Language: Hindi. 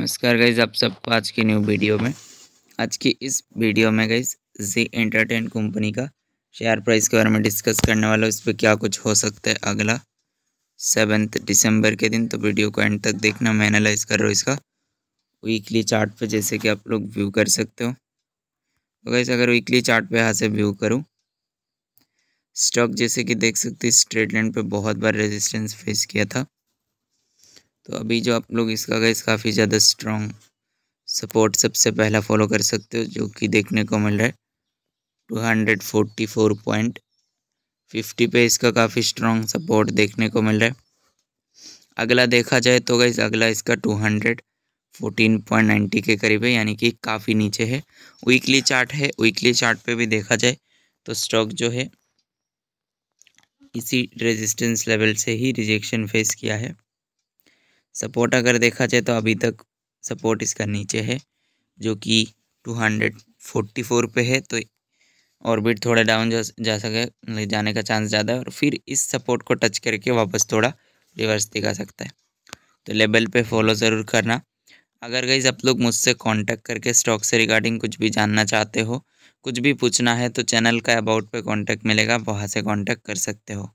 नमस्कार गाइज आप सबको आज की न्यू वीडियो में आज की इस वीडियो में गाइज जी एंटरटेन कंपनी का शेयर प्राइस के बारे में डिस्कस करने वाला इस पर क्या कुछ हो सकता है अगला सेवन्थ दिसंबर के दिन तो वीडियो को एंड तक देखना मैं एनालाइज कर रहा हूँ इसका वीकली चार्ट पे जैसे कि आप लोग व्यू कर सकते हो तो गाइज अगर वीकली चार्ट पे यहाँ से व्यू करूँ स्टॉक जैसे कि देख सकते स्ट्रेट लाइन पर बहुत बार रेजिस्टेंस फेस किया था तो अभी जो आप लोग इसका गैस काफ़ी ज़्यादा स्ट्रॉन्ग सपोर्ट सबसे पहला फॉलो कर सकते हो जो कि देखने को मिल रहा है two hundred forty four point fifty पे इसका काफ़ी स्ट्रॉन्ग सपोर्ट देखने को मिल रहा है अगला देखा जाए तो गई अगला इसका two hundred fourteen point ninety के करीब है यानी कि काफ़ी नीचे है वीकली चार्ट है वीकली चार्ट पे भी देखा जाए तो स्टॉक जो है इसी रेजिस्टेंस लेवल से ही रिजेक्शन फेस किया है सपोर्ट अगर देखा जाए तो अभी तक सपोर्ट इसका नीचे है जो कि टू हंड्रेड फोर्टी फोर पे है तो ऑर्बिट थोड़ा डाउन जा, जा सके जाने का चांस ज़्यादा है और फिर इस सपोर्ट को टच करके वापस थोड़ा रिवर्स दिखा सकता है तो लेवल पे फॉलो ज़रूर करना अगर गई आप लोग मुझसे कांटेक्ट करके स्टॉक से रिगार्डिंग कुछ भी जानना चाहते हो कुछ भी पूछना है तो चैनल का अबाउट पे कांटेक्ट मिलेगा वहाँ से कांटेक्ट कर सकते हो